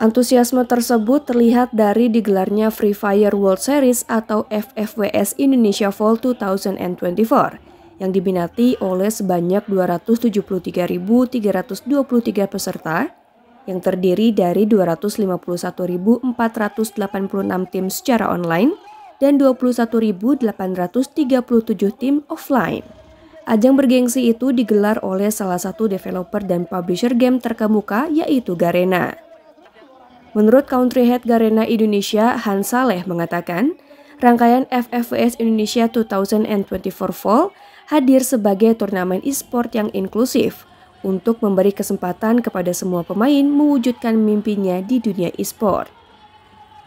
Antusiasme tersebut terlihat dari digelarnya Free Fire World Series atau FFWS Indonesia Fall 2024 yang diminati oleh sebanyak 273.323 peserta yang terdiri dari 251.486 tim secara online dan 21.837 tim offline. Ajang bergengsi itu digelar oleh salah satu developer dan publisher game terkemuka yaitu Garena. Menurut Country Head Garena Indonesia, Hans Saleh mengatakan, rangkaian FFWS Indonesia 2024 Fall hadir sebagai turnamen e-sport yang inklusif untuk memberi kesempatan kepada semua pemain mewujudkan mimpinya di dunia e-sport.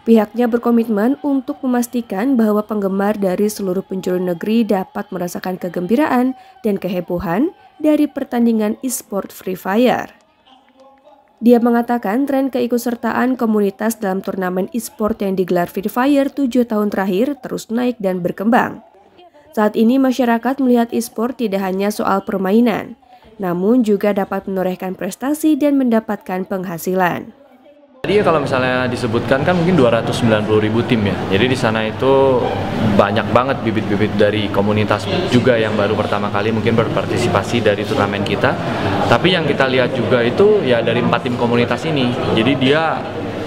Pihaknya berkomitmen untuk memastikan bahwa penggemar dari seluruh penjuru negeri dapat merasakan kegembiraan dan kehebohan dari pertandingan e-sport Free Fire. Dia mengatakan tren keikutsertaan komunitas dalam turnamen e-sport yang digelar Free Fire 7 tahun terakhir terus naik dan berkembang. Saat ini masyarakat melihat e-sport tidak hanya soal permainan, namun juga dapat menorehkan prestasi dan mendapatkan penghasilan. Tadi kalau misalnya disebutkan kan mungkin 290 ribu tim ya. Jadi di sana itu banyak banget bibit-bibit dari komunitas juga yang baru pertama kali mungkin berpartisipasi dari turnamen kita. Tapi yang kita lihat juga itu ya dari empat tim komunitas ini. Jadi dia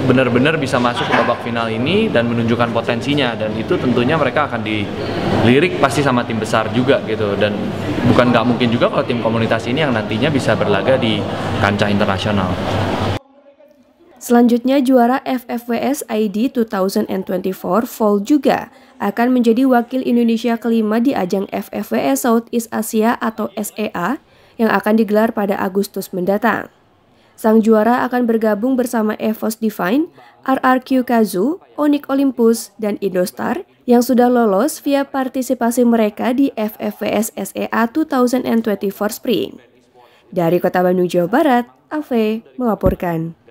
benar-benar bisa masuk ke babak final ini dan menunjukkan potensinya dan itu tentunya mereka akan dilirik pasti sama tim besar juga gitu dan bukan nggak mungkin juga kalau tim komunitas ini yang nantinya bisa berlaga di kancah internasional. Selanjutnya juara FFWS ID 2024 Fall juga akan menjadi wakil Indonesia kelima di ajang FFWS Southeast Asia atau SEA yang akan digelar pada Agustus mendatang. Sang juara akan bergabung bersama EVOS Divine, RRQ Kazu, Onik Olympus, dan Indostar yang sudah lolos via partisipasi mereka di FFWS SEA 2024 Spring. Dari Kota Bandung, Jawa Barat, Ave melaporkan.